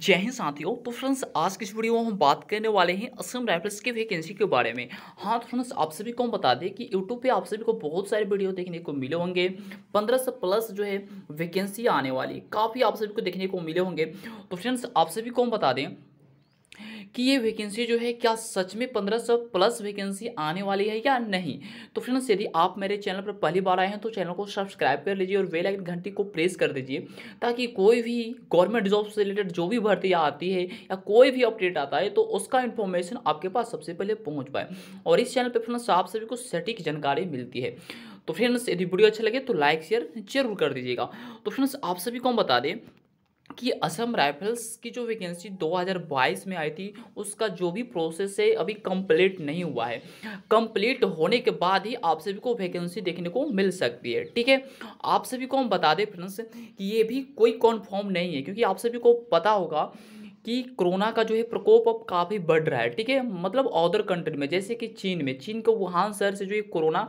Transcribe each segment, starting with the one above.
जय हिंद साथियों तो फ्रेंड्स आज की इस वीडियो में हम बात करने वाले हैं असम राइफल्स की वैकेंसी के बारे में हाँ तो फ्रेंड्स आप सभी को हम बता दें कि यूट्यूब पे आप सभी को बहुत सारे वीडियो देखने को मिले होंगे पंद्रह से प्लस जो है वैकेंसी आने वाली काफ़ी आप सभी को देखने को मिले होंगे तो फ्रेंड्स आप सभी को हम बता दें कि ये वैकेंसी जो है क्या सच में पंद्रह सौ प्लस वैकेंसी आने वाली है या नहीं तो फ्रेंड्स यदि आप मेरे चैनल पर पहली बार आए हैं तो चैनल को सब्सक्राइब कर लीजिए और बेल आइकन घंटी को प्रेस कर दीजिए ताकि कोई भी गवर्नमेंट जॉब से रिलेटेड जो भी भर्तियाँ आती है या कोई भी अपडेट आता है तो उसका इन्फॉर्मेशन आपके पास सबसे पहले पहुँच पाए और इस चैनल पर फ्रेंड्स आप सभी को सटीक जानकारी मिलती है तो फ्रेंड्स यदि वीडियो अच्छा लगे तो लाइक शेयर जरूर कर दीजिएगा तो फ्रेंड्स आप सभी को हम बता दें कि असम राइफल्स की जो वैकेंसी 2022 में आई थी उसका जो भी प्रोसेस है अभी कंप्लीट नहीं हुआ है कंप्लीट होने के बाद ही आप सभी को वैकेंसी देखने को मिल सकती है ठीक है आप सभी को हम बता दें फ्रेंड्स कि ये भी कोई कॉन्फर्म नहीं है क्योंकि आप सभी को पता होगा कि कोरोना का जो है प्रकोप अब काफ़ी बढ़ रहा है ठीक है मतलब अदर कंट्री में जैसे कि चीन में चीन के वुहान शहर से जो ये कोरोना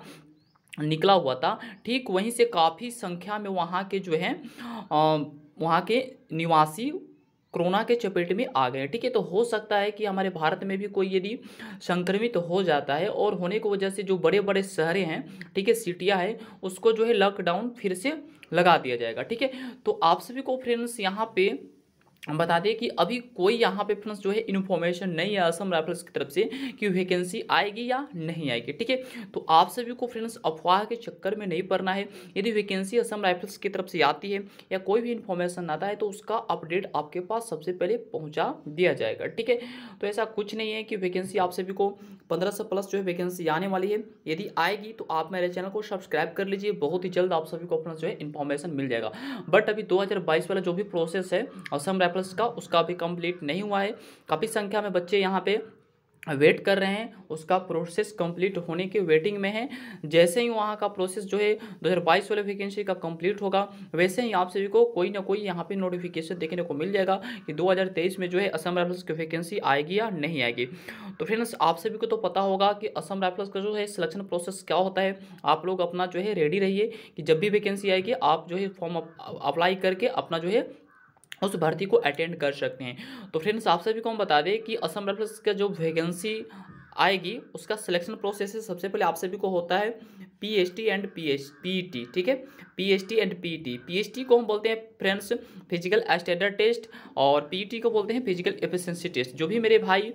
निकला हुआ था ठीक वहीं से काफ़ी संख्या में वहाँ के जो है वहाँ के निवासी कोरोना के चपेट में आ गए ठीक है तो हो सकता है कि हमारे भारत में भी कोई यदि संक्रमित तो हो जाता है और होने की वजह से जो बड़े बड़े शहरें हैं ठीक है सिटियाँ हैं उसको जो है लॉकडाउन फिर से लगा दिया जाएगा ठीक है तो आप सभी को फ्रेंड्स यहाँ पे हम बता दें कि अभी कोई यहाँ पे फ्रेंड्स जो है इन्फॉर्मेशन नहीं है असम राइफल्स की तरफ से कि वैकेंसी आएगी या नहीं आएगी ठीक है तो आप सभी को फ्रेंड्स अफवाह के चक्कर में नहीं पड़ना है यदि वैकेंसी असम राइफल्स की तरफ से आती है या कोई भी इन्फॉर्मेशन आता है तो उसका अपडेट आपके पास सबसे पहले पहुँचा दिया जाएगा ठीक है तो ऐसा कुछ नहीं है कि वैकेंसी आप सभी को पंद्रह सौ प्लस जो है वैकेंसी आने वाली है यदि आएगी तो आप मेरे चैनल को सब्सक्राइब कर लीजिए बहुत ही जल्द आप सभी को फ्रेंड्स जो है इन्फॉर्मेशन मिल जाएगा बट अभी दो वाला जो भी प्रोसेस है असम राइफल प्लस का उसका भी कंप्लीट नहीं हुआ है काफ़ी संख्या में बच्चे यहाँ पे वेट कर रहे हैं उसका प्रोसेस कंप्लीट होने के वेटिंग में है जैसे ही वहाँ का प्रोसेस जो है 2022 वाले वैकेंसी का कंप्लीट होगा वैसे ही आप सभी को कोई ना कोई यहाँ पे नोटिफिकेशन देखने को मिल जाएगा कि 2023 में जो है असम राइफल्स की वैकेंसी आएगी या नहीं आएगी तो फ्रेंड्स आप सभी को तो पता होगा कि असम राइफल्स का जो है सिलेक्शन प्रोसेस क्या होता है आप लोग अपना जो है रेडी रहिए कि जब भी वैकेंसी आएगी आप जो है फॉर्म अप्लाई करके अपना जो है उस भर्ती को अटेंड कर सकते हैं तो फ्रेंड्स आप सभी को हम बता दें कि असम राइफल्स का जो वैकेंसी आएगी उसका सिलेक्शन प्रोसेस सबसे पहले आप सभी को होता है टी एंड पी टी ठीक है टी एंड एच टी को हम बोलते हैं फ्रेंड्स फिजिकल स्टैंडर्ड टेस्ट और टी e को बोलते हैं फिजिकल एफिशिएंसी टेस्ट जो भी मेरे भाई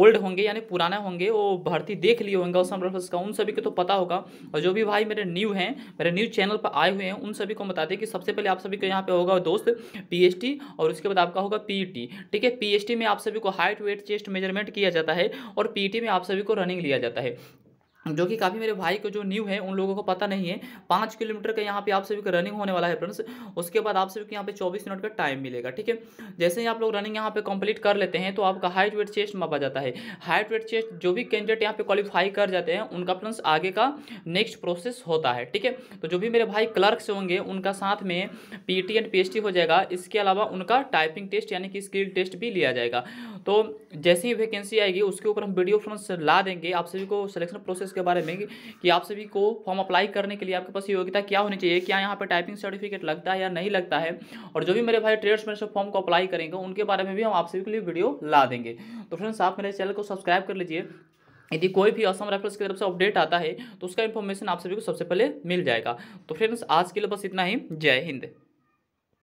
ओल्ड होंगे यानी पुराना होंगे वो भर्ती देख लिए होंगे उस रेफरेंस का उन सभी को तो पता होगा और जो भी भाई मेरे न्यू हैं मेरे न्यू चैनल पर आए हुए हैं उन सभी को बता दें कि सबसे पहले आप सभी को यहाँ पे होगा दोस्त पी और उसके बाद आपका होगा पी e ठीक है पी में आप सभी को हाइट वेट चेस्ट मेजरमेंट किया जाता है और पी e में आप सभी को रनिंग लिया जाता है जो कि काफ़ी मेरे भाई को जो न्यू है उन लोगों को पता नहीं है पाँच किलोमीटर का यहाँ पे आप सभी का रनिंग होने वाला है फ्रेंड्स उसके बाद आप सभी को यहाँ पे चौबीस मिनट का टाइम मिलेगा ठीक है जैसे ही आप लोग रनिंग यहाँ पे कंप्लीट कर लेते हैं तो आपका हाइट वेट चेस्ट मापा जाता है हाइट वेट चेस्ट जो भी कैंडिडेट यहाँ पर क्वालिफाई कर जाते हैं उनका फ्रेंड्स आगे का नेक्स्ट प्रोसेस होता है ठीक है तो जो भी मेरे भाई क्लर्क्स होंगे उनका साथ में पी एंड पी हो जाएगा इसके अलावा उनका टाइपिंग टेस्ट यानी कि स्किल टेस्ट भी लिया जाएगा तो जैसे ही वैकेंसी आएगी उसके ऊपर हम वीडियो फ्रेंड्स ला देंगे आप सभी को सिलेक्शन प्रोसेस उसके बारे में कि आप सभी को फॉर्म अप्लाई करने के लिए आपके पास योग्यता क्या होनी चाहिए क्या यहाँ पर टाइपिंग सर्टिफिकेट लगता है या नहीं लगता है और जो भी मेरे भाई ट्रेड्समैन से फॉर्म को अप्लाई करेंगे उनके बारे में भी हम आप सभी के लिए वीडियो ला देंगे तो फ्रेंड्स आप मेरे चैनल को सब्सक्राइब कर लीजिए यदि कोई भी असम राइफल्स की तरफ से अपडेट आता है तो उसका इन्फॉर्मेशन आप सभी को सबसे पहले मिल जाएगा तो फ्रेंड्स आज के लिए बस इतना ही जय हिंद